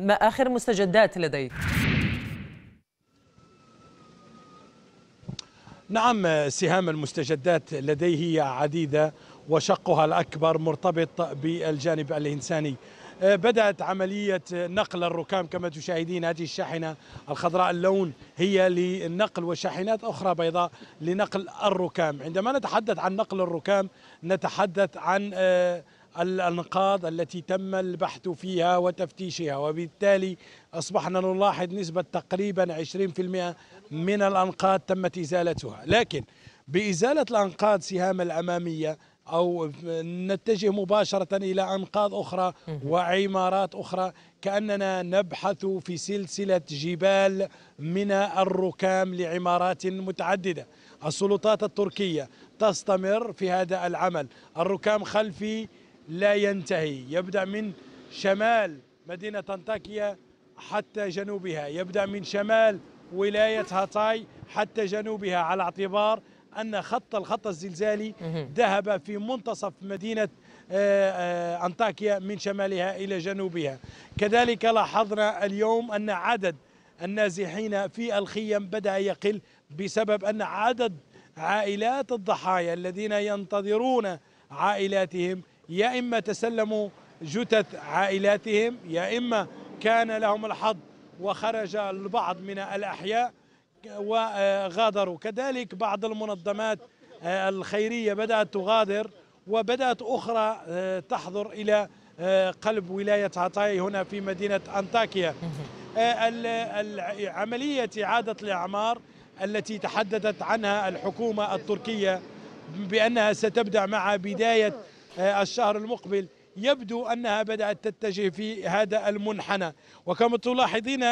ما آخر مستجدات لديك؟ نعم سهام المستجدات لديه عديدة وشقها الأكبر مرتبط بالجانب الإنساني بدأت عملية نقل الركام كما تشاهدين هذه الشاحنة الخضراء اللون هي لنقل وشاحنات أخرى بيضاء لنقل الركام عندما نتحدث عن نقل الركام نتحدث عن آه، الأنقاض التي تم البحث فيها وتفتيشها وبالتالي أصبحنا نلاحظ نسبة تقريبا 20% من الأنقاض تمت إزالتها لكن بإزالة الأنقاض سهام الأمامية أو نتجه مباشرة إلى أنقاض أخرى وعمارات أخرى كأننا نبحث في سلسلة جبال من الركام لعمارات متعددة السلطات التركية تستمر في هذا العمل الركام خلفي لا ينتهي يبدأ من شمال مدينة أنطاكيا حتى جنوبها يبدأ من شمال ولاية هاتاي حتى جنوبها على اعتبار أن خط الخط الزلزالي ذهب في منتصف مدينة آه، آه، أنطاكيا من شمالها إلى جنوبها كذلك لاحظنا اليوم أن عدد النازحين في الخيم بدأ يقل بسبب أن عدد عائلات الضحايا الذين ينتظرون عائلاتهم يا إما تسلموا جثث عائلاتهم يا إما كان لهم الحظ وخرج البعض من الأحياء وغادروا كذلك بعض المنظمات آه، الخيرية بدأت تغادر وبدأت أخرى آه، تحضر إلى آه، قلب ولاية عطاي هنا في مدينة أنطاكيا عملية إعادة الإعمار التي تحدثت عنها الحكومة التركية بأنها ستبدأ مع بداية آه، الشهر المقبل يبدو أنها بدأت تتجه في هذا المنحنى وكما تلاحظين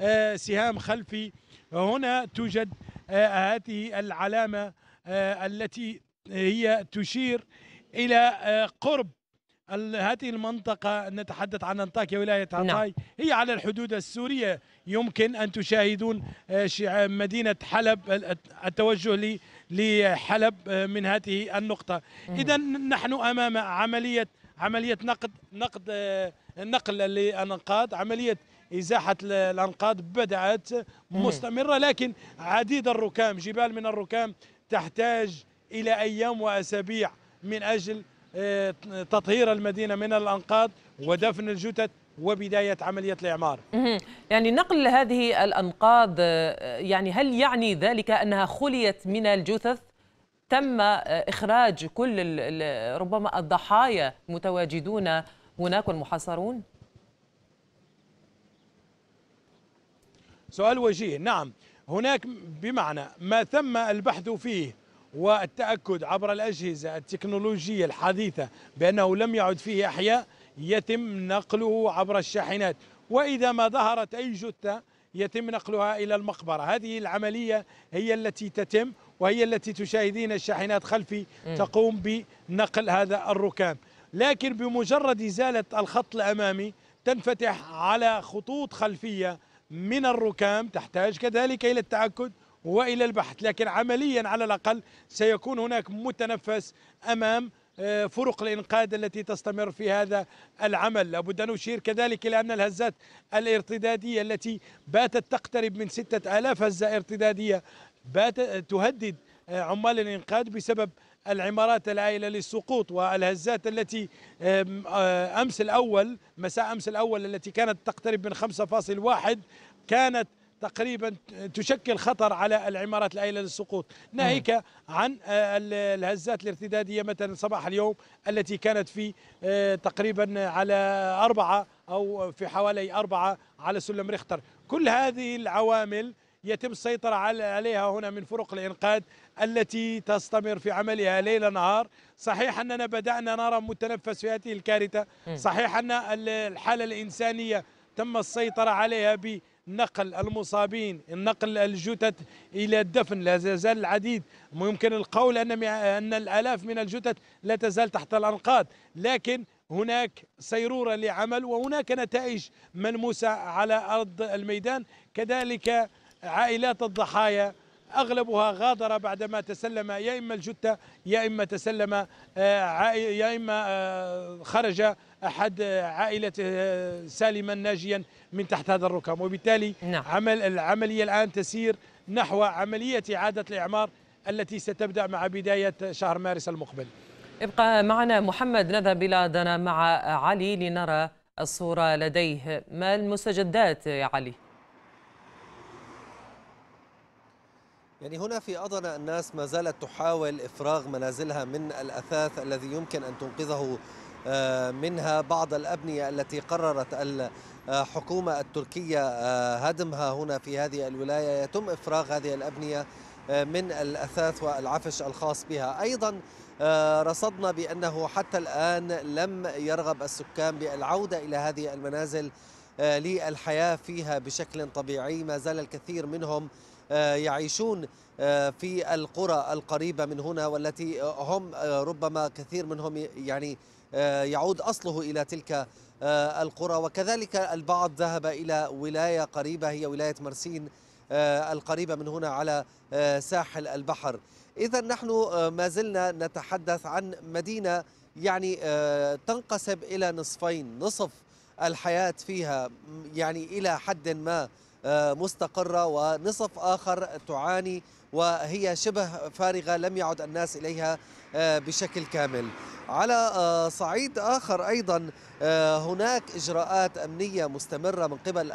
آه، سهام خلفي هنا توجد آه، هذه العلامة التي هي تشير إلى قرب هذه المنطقة نتحدث عن أنطاكيا ولاية عطاي نعم. هي على الحدود السورية يمكن أن تشاهدون مدينة حلب التوجه لحلب آه، من هذه النقطة إذا نحن أمام عملية عملية نقد نقد آه، نقل للأنقاض عملية إزاحة الأنقاض بدأت مستمرة لكن عديد الركام جبال من الركام تحتاج إلى أيام وأسابيع من أجل آه، تطهير المدينة من الأنقاض ودفن الجثث وبداية عملية الإعمار يعني نقل هذه الأنقاض آه، يعني هل يعني ذلك أنها خليت من الجثث تم آه، إخراج كل ربما الضحايا المتواجدون هناك والمحاصرون؟ سؤال وجيه نعم هناك بمعنى ما تم البحث فيه والتأكد عبر الأجهزة التكنولوجية الحديثة بأنه لم يعد فيه أحياء يتم نقله عبر الشاحنات وإذا ما ظهرت أي جثة يتم نقلها إلى المقبرة هذه العملية هي التي تتم وهي التي تشاهدين الشاحنات خلفي م. تقوم بنقل هذا الركام لكن بمجرد إزالة الخط الأمامي تنفتح على خطوط خلفية من الركام تحتاج كذلك إلى التأكد والى البحث لكن عمليا على الاقل سيكون هناك متنفس امام آه، فرق الإنقاذ التي تستمر في هذا العمل لابد أن أشير كذلك إلى أن الهزات الارتدادية التي باتت تقترب من ستة آلاف هزة ارتدادية باتت تهدد آه، عمال الإنقاذ بسبب العمارات العائلة للسقوط والهزات التي آه، أمس الأول مساء أمس الأول التي كانت تقترب من 5.1 كانت تقريبا تشكل خطر على العمارات الآيلة للسقوط ناهيك عن آه، الهزات الارتدادية مثلا صباح اليوم التي كانت في آه، تقريبا على أربعة أو في حوالي أربعة على سلم ريختر كل هذه العوامل يتم السيطرة عليها هنا من فرق الإنقاذ التي تستمر في عملها ليل نهار صحيح أننا بدأنا نرى متنفس في هذه الكارثة صحيح أن الحالة الإنسانية تم السيطرة عليها ب نقل المصابين نقل الجثث إلى الدفن لا زال العديد يمكن القول أن أن الآلاف من الجثث لا تزال تحت الأنقاض لكن هناك سيرورة لعمل وهناك نتائج ملموسة على أرض الميدان كذلك عائلات الضحايا أغلبها غادر بعدما تسلم يا إما الجثه يا إما تسلم آه، يا إما آه، خرج أحد آه، عائلته سالما ناجيا من تحت هذا الركام وبالتالي نعم. عمل العملية الآن تسير نحو عملية إعادة الإعمار التي ستبدأ مع بداية شهر مارس المقبل ابقى معنا محمد نذهب إلى مع علي لنرى الصورة لديه ما المستجدات يا علي يعني هنا في أضنا الناس ما زالت تحاول إفراغ منازلها من الأثاث الذي يمكن أن تنقذه آه، منها بعض الأبنية التي قررت الحكومة التركية آه، هدمها هنا في هذه الولاية يتم إفراغ هذه الأبنية آه، من الأثاث والعفش الخاص بها أيضا رصدنا بأنه حتى الآن لم يرغب السكان بالعودة إلى هذه المنازل للحياة فيها بشكل طبيعي ما زال الكثير منهم آه، يعيشون آه، في القرى القريبة من هنا والتي هم آه، ربما كثير منهم يعني يعود أصله إلى تلك القرى وكذلك البعض ذهب إلى ولاية قريبة هي ولاية مرسين القريبة من هنا على ساحل البحر إذا نحن ما زلنا نتحدث عن مدينة يعني تنقسم إلى نصفين نصف الحياة فيها يعني إلى حد ما آه، مستقرة ونصف آخر تعاني وهي شبه فارغة لم يعد الناس إليها آه، بشكل كامل على آه، صعيد آخر أيضا هناك إجراءات أمنية مستمرة من قبل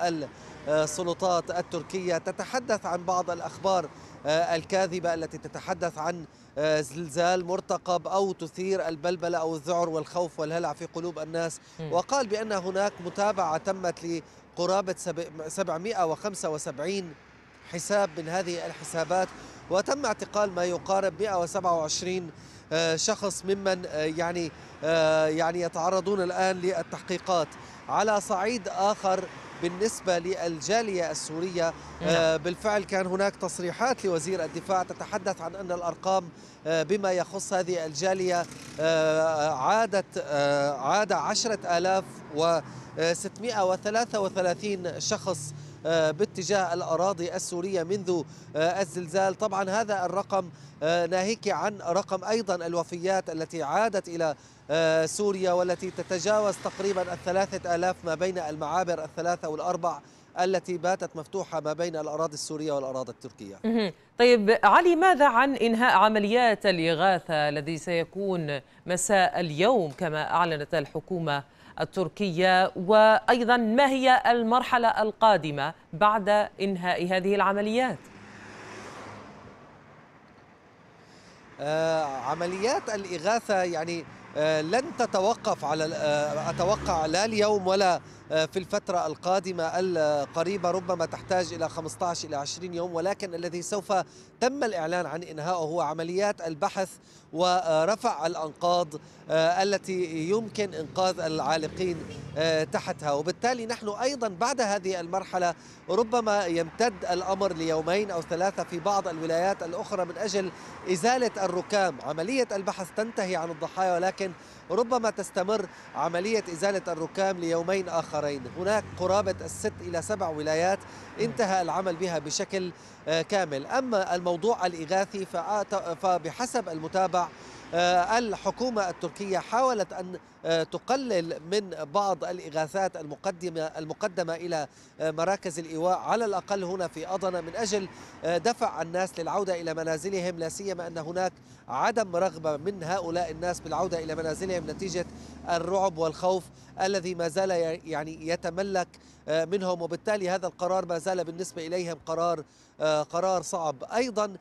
السلطات التركية تتحدث عن بعض الأخبار الكاذبة التي تتحدث عن زلزال مرتقب أو تثير البلبلة أو الذعر والخوف والهلع في قلوب الناس وقال بأن هناك متابعة تمت قرابة 775 حساب من هذه الحسابات وتم اعتقال ما يقارب 127 آه، شخص ممن آه، يعني آه، يعني يتعرضون الآن للتحقيقات على صعيد آخر بالنسبة للجالية السورية آه، نعم. بالفعل كان هناك تصريحات لوزير الدفاع تتحدث عن أن الأرقام آه، بما يخص هذه الجالية آه، عادت عاد عشرة آلاف وستمائة وثلاثة وثلاثين شخص آه، باتجاه الأراضي السورية منذ آه، الزلزال طبعا هذا الرقم آه، ناهيك عن رقم أيضا الوفيات التي عادت إلى سوريا والتي تتجاوز تقريبا الثلاثة آلاف ما بين المعابر الثلاثة والأربع التي باتت مفتوحة ما بين الأراضي السورية والأراضي التركية طيب علي ماذا عن إنهاء عمليات الإغاثة الذي سيكون مساء اليوم كما أعلنت الحكومة التركية وأيضا ما هي المرحلة القادمة بعد إنهاء هذه العمليات؟ آه، عمليات الإغاثة يعني آه، لن تتوقف على آه، أتوقع لا اليوم ولا في الفترة القادمة القريبة ربما تحتاج إلى 15 إلى 20 يوم ولكن الذي سوف تم الإعلان عن إنهائه هو عمليات البحث ورفع الأنقاض آه، التي يمكن إنقاذ العالقين آه، تحتها وبالتالي نحن أيضا بعد هذه المرحلة ربما يمتد الأمر ليومين أو ثلاثة في بعض الولايات الأخرى من أجل إزالة الركام عملية البحث تنتهي عن الضحايا ولكن ربما تستمر عملية إزالة الركام ليومين آخرين هناك قرابة الست إلى سبع ولايات انتهى العمل بها بشكل آه، كامل أما الموضوع الإغاثي فبحسب المتابع آه، الحكومة التركية حاولت أن آه، تقلل من بعض الإغاثات المقدمة المقدمة إلى آه، مراكز الإيواء على الأقل هنا في أضنة من أجل آه، دفع الناس للعودة إلى منازلهم لا سيما أن هناك عدم رغبة من هؤلاء الناس بالعودة إلى منازلهم نتيجة الرعب والخوف الذي ما زال يعني يتملك منهم وبالتالي هذا القرار ما زال بالنسبة إليهم قرار قرار صعب أيضا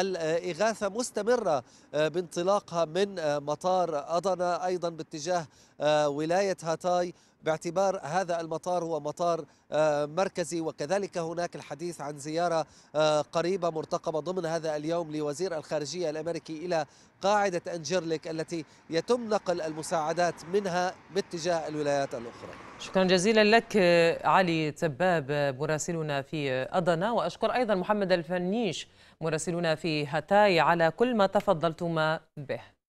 الإغاثة مستمرة بانطلاقها من مطار أضنة أيضا باتجاه آه، ولاية هاتاي باعتبار هذا المطار هو مطار آه، مركزي وكذلك هناك الحديث عن زيارة آه، قريبة مرتقبة ضمن هذا اليوم لوزير الخارجية الأمريكي إلى قاعدة أنجيرليك التي يتم نقل المساعدات منها باتجاه الولايات الأخرى شكرا جزيلا لك علي تباب مراسلنا في أدنا وأشكر أيضا محمد الفنيش مراسلنا في هاتاي على كل ما تفضلتما به